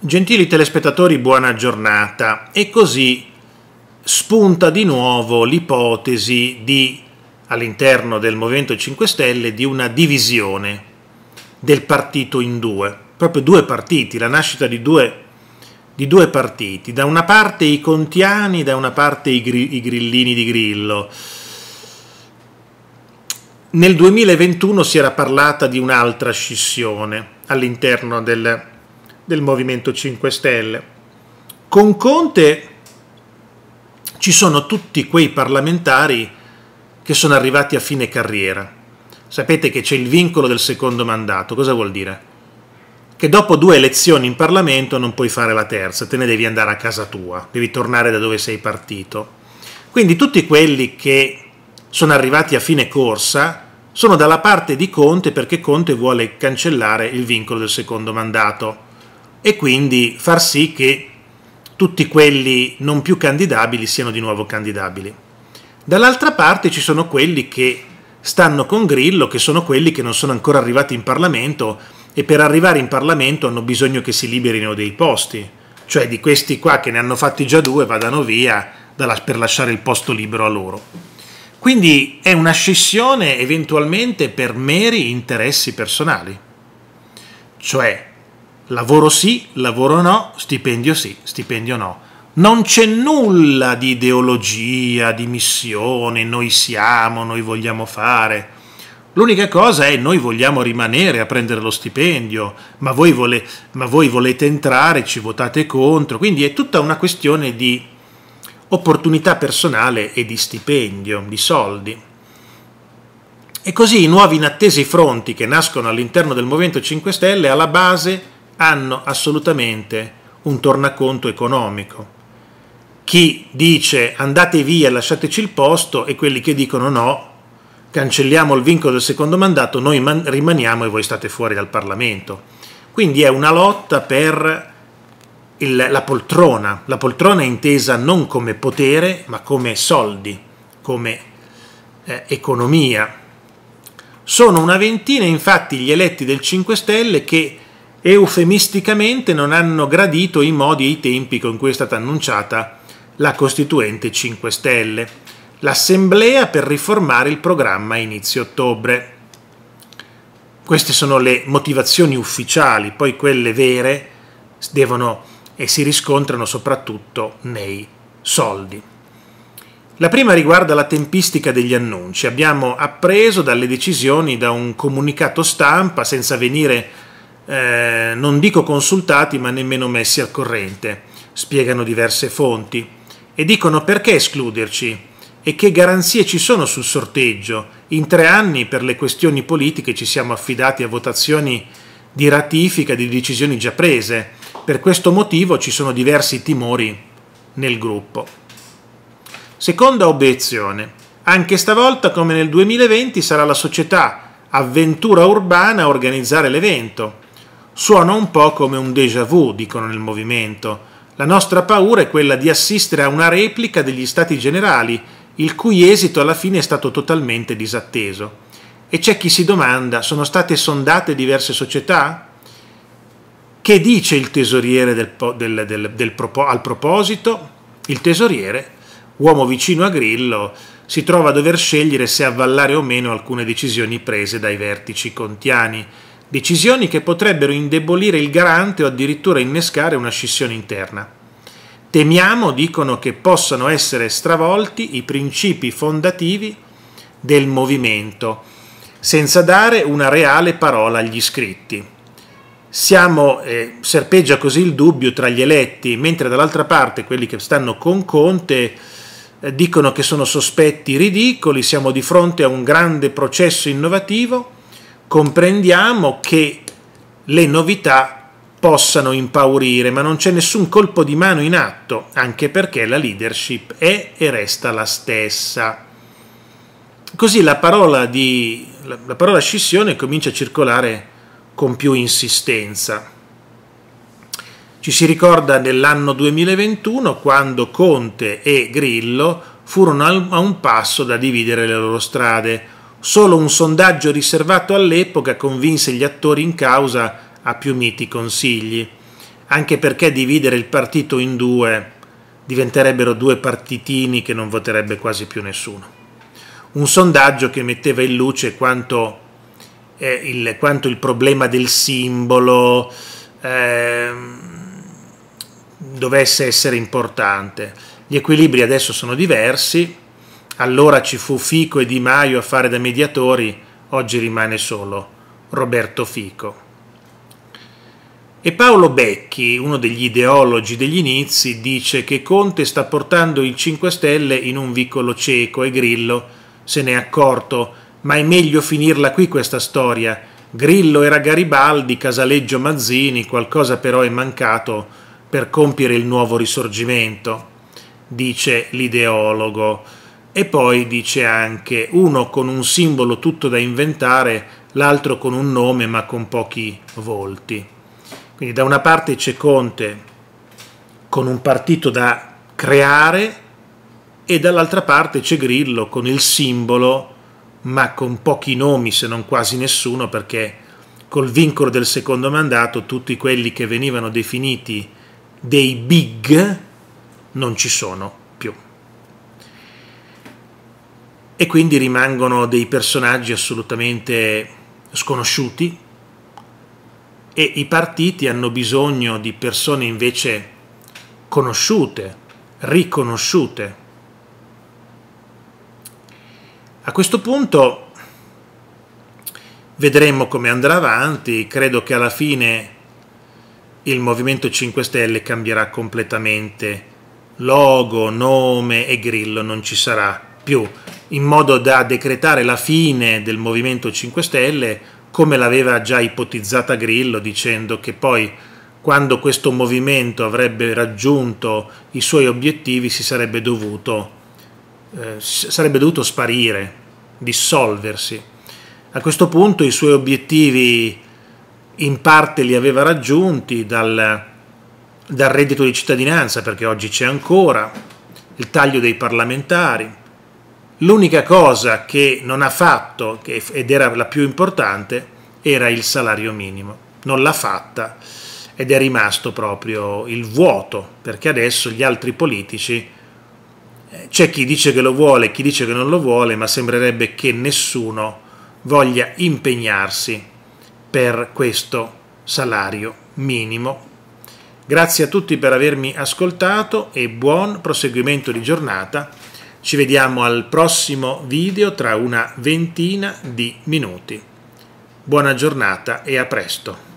Gentili telespettatori, buona giornata. E così spunta di nuovo l'ipotesi di, all'interno del Movimento 5 Stelle, di una divisione del partito in due, proprio due partiti, la nascita di due, di due partiti, da una parte i contiani, da una parte i, gri, i grillini di Grillo. Nel 2021 si era parlata di un'altra scissione all'interno del del Movimento 5 Stelle. Con Conte ci sono tutti quei parlamentari che sono arrivati a fine carriera. Sapete che c'è il vincolo del secondo mandato, cosa vuol dire? Che dopo due elezioni in Parlamento non puoi fare la terza, te ne devi andare a casa tua, devi tornare da dove sei partito. Quindi tutti quelli che sono arrivati a fine corsa sono dalla parte di Conte perché Conte vuole cancellare il vincolo del secondo mandato e quindi far sì che tutti quelli non più candidabili siano di nuovo candidabili. Dall'altra parte ci sono quelli che stanno con Grillo, che sono quelli che non sono ancora arrivati in Parlamento e per arrivare in Parlamento hanno bisogno che si liberino dei posti, cioè di questi qua che ne hanno fatti già due vadano via per lasciare il posto libero a loro. Quindi è una scissione eventualmente per meri interessi personali. Cioè lavoro sì, lavoro no, stipendio sì, stipendio no. Non c'è nulla di ideologia, di missione, noi siamo, noi vogliamo fare. L'unica cosa è noi vogliamo rimanere a prendere lo stipendio, ma voi, vole, ma voi volete entrare, ci votate contro, quindi è tutta una questione di opportunità personale e di stipendio, di soldi. E così i nuovi inattesi fronti che nascono all'interno del Movimento 5 Stelle alla base hanno assolutamente un tornaconto economico. Chi dice andate via, lasciateci il posto e quelli che dicono no, cancelliamo il vincolo del secondo mandato, noi man- rimaniamo e voi state fuori dal Parlamento. Quindi è una lotta per il, la poltrona, la poltrona è intesa non come potere ma come soldi, come eh, economia. Sono una ventina infatti gli eletti del 5 Stelle che eufemisticamente non hanno gradito i modi e i tempi con cui è stata annunciata la Costituente 5 Stelle, l'assemblea per riformare il programma a inizio ottobre. Queste sono le motivazioni ufficiali, poi quelle vere devono e si riscontrano soprattutto nei soldi. La prima riguarda la tempistica degli annunci. Abbiamo appreso dalle decisioni da un comunicato stampa senza venire eh, non dico consultati ma nemmeno messi al corrente, spiegano diverse fonti, e dicono perché escluderci e che garanzie ci sono sul sorteggio. In tre anni per le questioni politiche ci siamo affidati a votazioni di ratifica di decisioni già prese, per questo motivo ci sono diversi timori nel gruppo. Seconda obiezione. Anche stavolta, come nel 2020, sarà la società Avventura Urbana a organizzare l'evento Suona un po' come un déjà vu, dicono nel movimento. La nostra paura è quella di assistere a una replica degli Stati Generali, il cui esito alla fine è stato totalmente disatteso. E c'è chi si domanda, sono state sondate diverse società? Che dice il tesoriere del, del, del, del al proposito? Il tesoriere, uomo vicino a Grillo, si trova a dover scegliere se avvallare o meno alcune decisioni prese dai vertici contiani decisioni che potrebbero indebolire il garante o addirittura innescare una scissione interna. Temiamo, dicono, che possano essere stravolti i principi fondativi del movimento, senza dare una reale parola agli iscritti. Siamo, eh, serpeggia così il dubbio tra gli eletti, mentre dall'altra parte quelli che stanno con Conte eh, dicono che sono sospetti ridicoli, siamo di fronte a un grande processo innovativo comprendiamo che le novità possano impaurire, ma non c'è nessun colpo di mano in atto, anche perché la leadership è e resta la stessa. Così la parola, di, la parola scissione comincia a circolare con più insistenza. Ci si ricorda nell'anno 2021 quando Conte e Grillo furono a un passo da dividere le loro strade Solo un sondaggio riservato all'epoca convinse gli attori in causa a più miti consigli, anche perché dividere il partito in due diventerebbero due partitini che non voterebbe quasi più nessuno. Un sondaggio che metteva in luce quanto, eh, il, quanto il, problema del simbolo eh, dovesse essere importante. Gli equilibri adesso sono diversi, allora ci fu Fico e Di Maio a fare da mediatori, oggi rimane solo Roberto Fico. E Paolo Becchi, uno degli ideologi degli inizi, dice che Conte sta portando il 5 Stelle in un vicolo cieco e Grillo se n'è accorto, ma è meglio finirla qui questa storia. Grillo era Garibaldi, Casaleggio Mazzini, qualcosa però è mancato per compiere il nuovo risorgimento, dice l'ideologo. E poi dice anche uno con un simbolo tutto da inventare, l'altro con un nome ma con pochi volti. Quindi da una parte c'è Conte con un partito da creare e dall'altra parte c'è Grillo con il simbolo ma con pochi nomi se non quasi nessuno perché col vincolo del secondo mandato tutti quelli che venivano definiti dei big non ci sono e quindi rimangono dei personaggi assolutamente sconosciuti e i partiti hanno bisogno di persone invece conosciute, riconosciute. A questo punto vedremo come andrà avanti, credo che alla fine il Movimento 5 Stelle cambierà completamente logo, nome e grillo non ci sarà più in modo da decretare la fine del Movimento 5 Stelle, come l'aveva già ipotizzata Grillo, dicendo che poi quando questo movimento avrebbe raggiunto i suoi obiettivi si sarebbe dovuto, eh, sarebbe dovuto sparire, dissolversi. A questo punto i suoi obiettivi in parte li aveva raggiunti dal, dal reddito di cittadinanza, perché oggi c'è ancora, il taglio dei parlamentari, L'unica cosa che non ha fatto, ed era la più importante, era il salario minimo. Non l'ha fatta ed è rimasto proprio il vuoto, perché adesso gli altri politici, eh, c'è chi dice che lo vuole, chi dice che non lo vuole, ma sembrerebbe che nessuno voglia impegnarsi per questo salario minimo. Grazie a tutti per avermi ascoltato e buon proseguimento di giornata ci vediamo al prossimo video tra una ventina di minuti. Buona giornata e a presto!